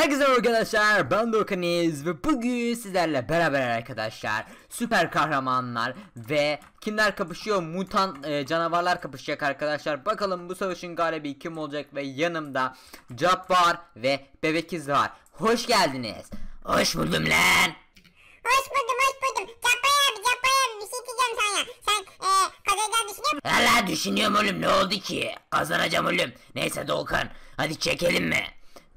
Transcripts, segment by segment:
Herkese arkadaşlar ben Dokaniz ve bugün sizlerle beraber arkadaşlar süper kahramanlar ve kimler kapışıyor mutant e, canavarlar kapışacak arkadaşlar bakalım bu savaşın galibi kim olacak ve yanımda Jabbar ve Bebekiz var hoş geldiniz hoş buldum lan hoş buldum hoş buldum Jabbar abi Jabbar abi bir şey diyeceğim sana sen e, kazanacağını düşünüyor musun? Hala düşünüyorum oğlum ne oldu ki kazanacağım oğlum neyse Dolkan hadi çekelim mi?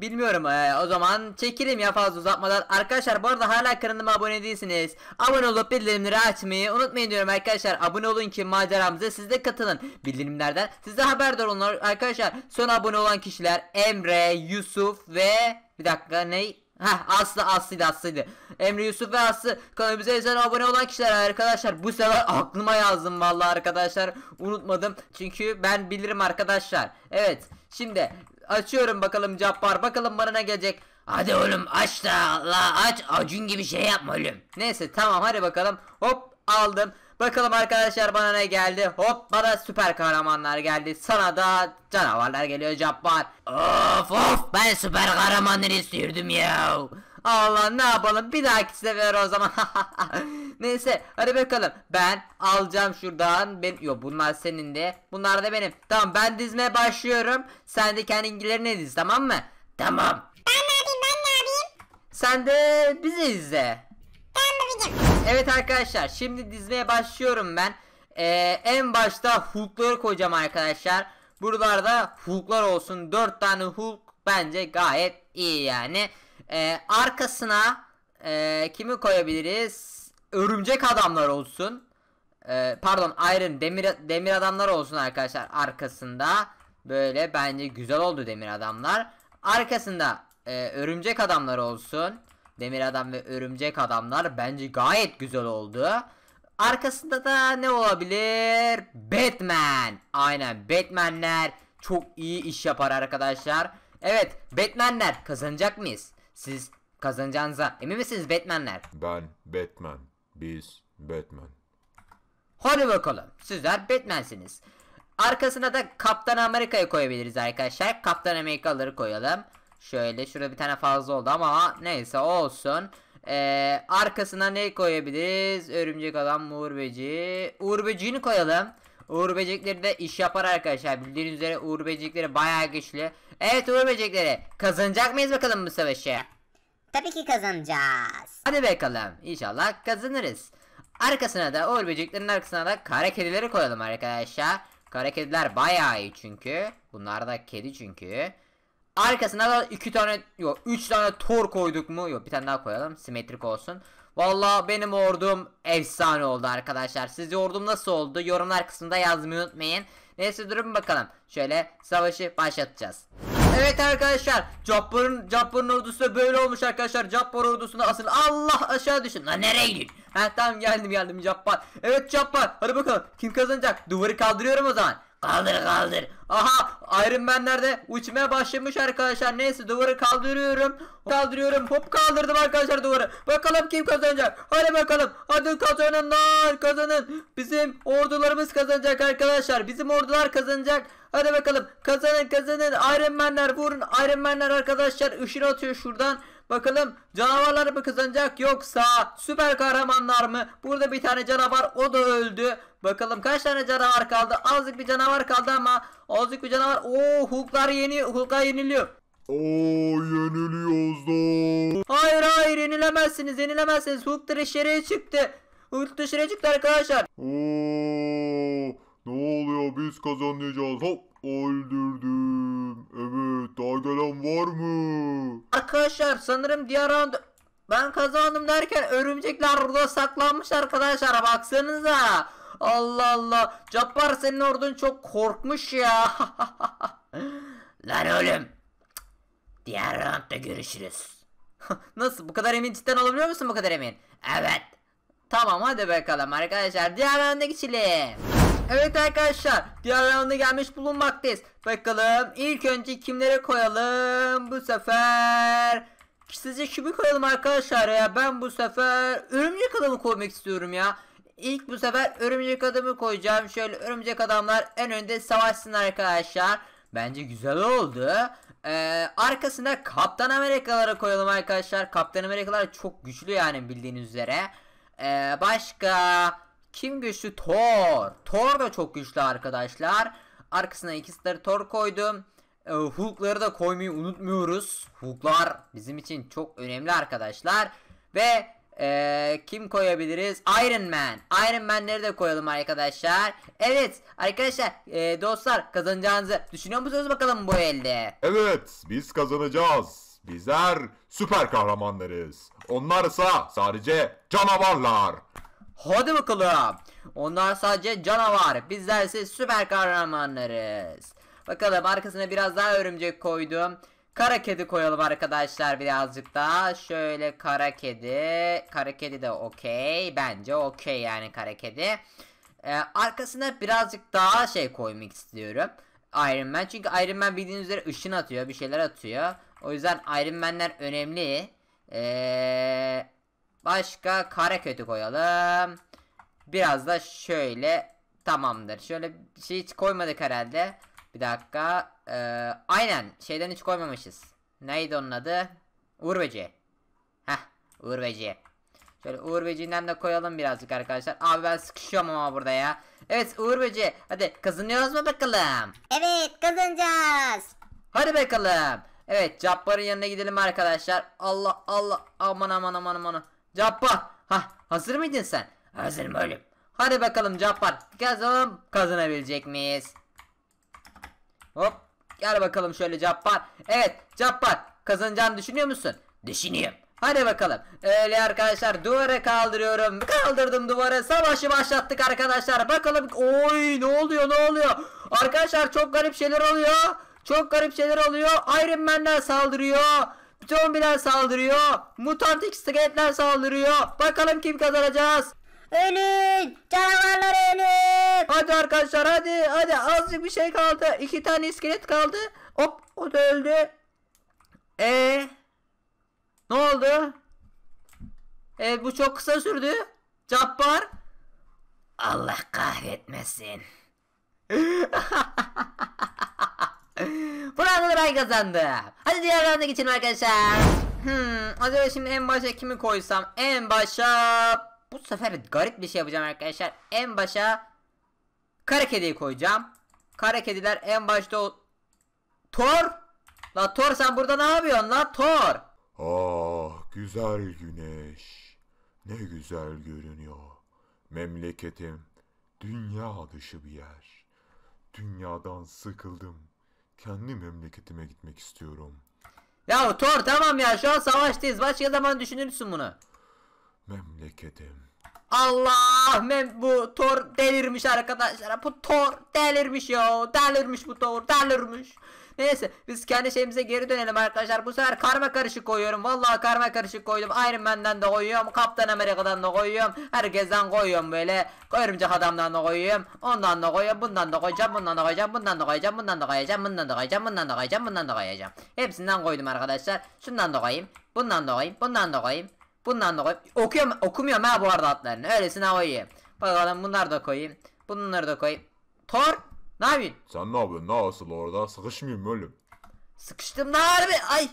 Bilmiyorum ee, o zaman çekelim ya fazla uzatmadan. Arkadaşlar bu arada hala kanalıma abone değilsiniz. Abone olup bildirimleri açmayı unutmayın diyorum arkadaşlar. Abone olun ki maceramıza siz de katılın. Bildirimlerden siz de haberdar olun arkadaşlar. Son abone olan kişiler Emre, Yusuf ve bir dakika ne? Heh Aslı Aslı'ydı Aslı'ydı. Emre Yusuf ve Aslı kanalımıza özel abone olan kişiler arkadaşlar. Bu sefer aklıma yazdım vallahi arkadaşlar. Unutmadım. Çünkü ben bilirim arkadaşlar. Evet. Şimdi Açıyorum bakalım Cappar. Bakalım bana ne gelecek. Hadi oğlum aç da la aç. Acun gibi şey yapma oğlum. Neyse tamam hadi bakalım. Hop aldım. Bakalım arkadaşlar bana ne geldi. Hop bana süper kahramanlar geldi. Sana da canavarlar geliyor Cappar. Of of ben süper kahramanları istiyordum ya. Allah ne yapalım bir dahaki sefer o zaman. Neyse hadi bakalım. Ben alacağım şuradan. Ben yo bunlar senin de. Bunlar da benim. Tamam ben dizmeye başlıyorum. Sen de kendin diz tamam mı? Tamam. Ben ne yapayım ben ne yapayım? Sen de bizi izle. Tamam babacım. Evet arkadaşlar şimdi dizmeye başlıyorum ben. Ee, en başta Hulk'ları koyacağım arkadaşlar. Buralarda Hulk'lar olsun. 4 tane Hulk bence gayet iyi yani. Ee, arkasına e, kimi koyabiliriz? Örümcek adamlar olsun. Ee, pardon Iron demir, demir adamlar olsun arkadaşlar arkasında. Böyle bence güzel oldu demir adamlar. Arkasında e, örümcek adamlar olsun. Demir adam ve örümcek adamlar bence gayet güzel oldu. Arkasında da ne olabilir? Batman. Aynen Batmanler çok iyi iş yapar arkadaşlar. Evet Batmanler kazanacak mıyız? Siz kazanacağınıza emin misiniz Batmanler? Ben Batman. Biz Batman. Hadi bakalım. Sizler Batman'siniz. Arkasına da Kaptan Amerika'yı koyabiliriz arkadaşlar. Kaptan Amerika'ları koyalım. Şöyle şurada bir tane fazla oldu ama neyse olsun. Ee, arkasına ne koyabiliriz? Örümcek adam Uğur Böceği. Uğur Böceğini koyalım. Uğur Böcekleri de iş yapar arkadaşlar. Bildiğiniz üzere Uğur Böcekleri bayağı güçlü. Evet Uğur Böcekleri kazanacak mıyız bakalım bu savaşı? Tabii ki kazanacağız. Hadi bakalım inşallah kazanırız. Arkasına da Uğur Böceklerin arkasına da kara kedileri koyalım arkadaşlar. Kara kediler bayağı iyi çünkü. Bunlar da kedi çünkü. Arkasına da iki tane yok üç tane tor koyduk mu? Yok bir tane daha koyalım simetrik olsun. Valla benim ordum efsane oldu arkadaşlar. Sizce ordum nasıl oldu? Yorumlar kısmında yazmayı unutmayın. Neyse durun bakalım. Şöyle savaşı başlatacağız. Evet arkadaşlar Jabbar'ın Jabbar'ın ordusu böyle olmuş arkadaşlar Jabbar ordusunda asıl Allah aşağı düşün Lan nereye gidin Ha tamam geldim geldim Jabbar Evet Jabbar hadi bakalım kim kazanacak Duvarı kaldırıyorum o zaman Kaldır kaldır. Aha Iron Man nerede? Uçmaya başlamış arkadaşlar. Neyse duvarı kaldırıyorum. Kaldırıyorum. Hop kaldırdım arkadaşlar duvarı. Bakalım kim kazanacak. Hadi bakalım. Hadi kazananlar, lan kazanın. Bizim ordularımız kazanacak arkadaşlar. Bizim ordular kazanacak. Hadi bakalım kazanın kazanın Iron Man'ler vurun Iron Man'ler arkadaşlar ışını atıyor şuradan. Bakalım canavarlar mı kazanacak yoksa süper kahramanlar mı? Burada bir tane canavar o da öldü. Bakalım kaç tane canavar kaldı? Azıcık bir canavar kaldı ama azıcık bir canavar. Oo Hulk'lar yeni Hulk'a yeniliyor. Oo yeniliyoruz da. Hayır hayır yenilemezsiniz yenilemezsiniz. Hulk dışarıya çıktı. Hulk dışarıya çıktı arkadaşlar. Oo ne oluyor biz kazanacağız. Hop öldürdüm. Evet daha gelen var mı? Arkadaşlar sanırım diğer round ben kazandım derken örümcekler burada saklanmış arkadaşlar baksanıza. Allah Allah. Cappar senin ordun çok korkmuş ya. Lan oğlum. Diğer roundda görüşürüz. Nasıl bu kadar emin cidden olabiliyor musun bu kadar emin? Evet. Tamam hadi bakalım arkadaşlar diğer rounda geçelim. Evet arkadaşlar diğer rounda gelmiş bulunmaktayız. Bakalım ilk önce kimlere koyalım bu sefer. Sizce kimi koyalım arkadaşlar ya ben bu sefer örümcek adamı koymak istiyorum ya. İlk bu sefer örümcek adamı koyacağım. Şöyle örümcek adamlar en önde savaşsın arkadaşlar. Bence güzel oldu. Ee, arkasına Kaptan Amerikalara koyalım arkadaşlar. Kaptan Amerikalar çok güçlü yani bildiğiniz üzere. Ee, başka kim güçlü? Thor. Thor da çok güçlü arkadaşlar. Arkasına iki starı Thor koydum. E, Hulk'ları da koymayı unutmuyoruz. Hulk'lar bizim için çok önemli arkadaşlar. Ve e, kim koyabiliriz? Iron Man. Iron Man'leri de koyalım arkadaşlar. Evet arkadaşlar e, dostlar kazanacağınızı düşünüyor musunuz bakalım bu elde? Evet biz kazanacağız. Bizler süper kahramanlarız. Onlarsa sadece canavarlar. Hadi bakalım. Onlar sadece canavar. Bizler ise süper kahramanlarız. Bakalım arkasına biraz daha örümcek koydum. Kara kedi koyalım arkadaşlar birazcık daha. Şöyle kara kedi. Kara kedi de okey. Bence okey yani kara kedi. Ee, arkasına birazcık daha şey koymak istiyorum. Iron Man. Çünkü Iron Man bildiğiniz üzere ışın atıyor. Bir şeyler atıyor. O yüzden Iron Man'ler önemli. Ee, Başka kare kötü koyalım. Biraz da şöyle tamamdır. Şöyle şey hiç koymadık herhalde. Bir dakika. Ee, aynen şeyden hiç koymamışız. Neydi onun adı? Uğur Böceği. Heh Uğur Şöyle Urveci'nden de koyalım birazcık arkadaşlar. Abi ben sıkışıyorum ama burada ya. Evet Urveci. hadi kazanıyoruz mu bakalım? Evet kazanacağız. Hadi bakalım. Evet Cabbar'ın yanına gidelim arkadaşlar. Allah Allah aman aman aman aman. Cappar. ha hazır mıydın sen? Hazırım oğlum. Hadi bakalım Cappar. Kazanalım. Kazanabilecek miyiz? Hop. Gel bakalım şöyle Cappar. Evet Cappar. Kazanacağını düşünüyor musun? Düşünüyorum. Hadi bakalım. Öyle arkadaşlar duvara kaldırıyorum. Kaldırdım duvara. Savaşı başlattık arkadaşlar. Bakalım. Oy ne oluyor ne oluyor? Arkadaşlar çok garip şeyler oluyor. Çok garip şeyler oluyor. Iron Man'ler saldırıyor. Zombiler saldırıyor. mutantik iskeletler saldırıyor. Bakalım kim kazanacağız. Ölün! Canavarlar ölün! Hadi arkadaşlar hadi hadi azıcık bir şey kaldı. İki tane iskelet kaldı. Hop o da öldü. E Ne oldu? Evet bu çok kısa sürdü. Cappar. Allah kahretmesin. Fransa'da ben kazandım. Hadi diğer rounda geçelim arkadaşlar. Hmm, acaba şimdi en başa kimi koysam? En başa... Bu sefer garip bir şey yapacağım arkadaşlar. En başa... Kara kediyi koyacağım. Kara kediler en başta o... Thor? La Thor sen burada ne yapıyorsun la Thor? Ah güzel güneş. Ne güzel görünüyor. Memleketim dünya dışı bir yer. Dünyadan sıkıldım. Kendi memleketime gitmek istiyorum. Ya Thor tamam ya şu an savaştayız. Başka zaman düşünürsün bunu. Memleketim. Allah men bu tor delirmiş arkadaşlar. Bu tor delirmiş ya. Delirmiş bu tor, delirmiş. Neyse biz kendi şeyimize geri dönelim arkadaşlar. Bu sefer karma karışık koyuyorum. Vallahi karma karışık koydum. Iron Man'den de koyuyorum. Kaptan Amerika'dan da koyuyorum. Herkesten koyuyorum böyle. Örümcek adamdan da koyuyorum. Ondan da koyuyorum. Bundan da koyacağım. Bundan da koyacağım. Bundan da koyacağım. Bundan da koyacağım. Bundan da koyacağım. Bundan da koyacağım. Bundan da koyacağım. Hepsinden koydum arkadaşlar. Şundan da koyayım. Bundan da koyayım. Bundan da koyayım. Bundan da koy. Okuyorum, okumuyorum ha bu arada adlarını. Öylesine koyayım. Bakalım bunları da koyayım. Bunları da koyayım. Tor, ne yapıyorsun? Sen ne yapıyorsun? Ne asıl orada? Sıkışmayayım oğlum. Sıkıştım lan abi? Ay.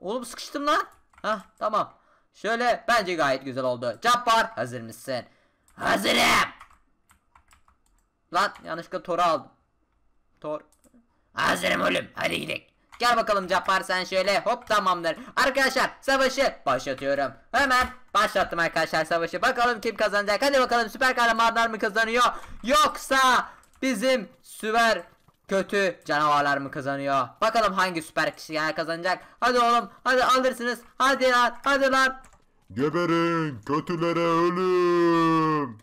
Oğlum sıkıştım lan. Ha, tamam. Şöyle bence gayet güzel oldu. Cappar hazır mısın? Hazırım. Lan yanlışlıkla Thor'u aldım. Tor, Hazırım oğlum. Hadi gidelim. Gel bakalım Cappar sen şöyle hop tamamdır. Arkadaşlar savaşı başlatıyorum. Hemen başlattım arkadaşlar savaşı. Bakalım kim kazanacak. Hadi bakalım süper kahramanlar mı kazanıyor? Yoksa bizim süper kötü canavarlar mı kazanıyor? Bakalım hangi süper kişi kazanacak? Hadi oğlum hadi alırsınız. Hadi lan hadi lan. Geberin kötülere ölüm.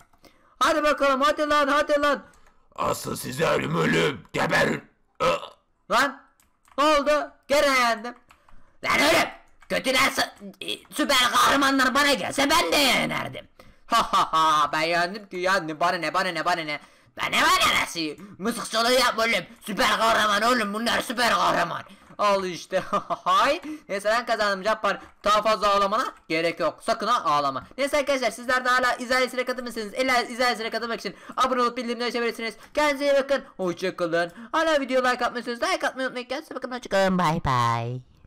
Hadi bakalım hadi lan hadi lan. Asıl size ölüm ölüm geberin. Lan ne oldu? Gene yendim. Ben ölüm. Kötüler e, süper kahramanlar bana gelse ben de yenerdim. Ha ha ha ben yendim ki yendim. Bana ne bana ne bana ne. Ben ne var neresi? Mızıkçılığı yap oğlum. Süper kahraman oğlum bunlar süper kahraman. Al işte. Hay. Neyse ben kazandım Cappar. Daha fazla ağlamana gerek yok. Sakın ha ağlama. Neyse arkadaşlar sizler de hala izahiyesine katılmışsınız. Ela izahiyesine katılmak için abone olup bildirimleri açabilirsiniz. Kendinize iyi bakın. Hoşçakalın. Hala video like atmıyorsunuz. Like atmayı unutmayın. Kendinize bakın. Hoşçakalın. Bye bye.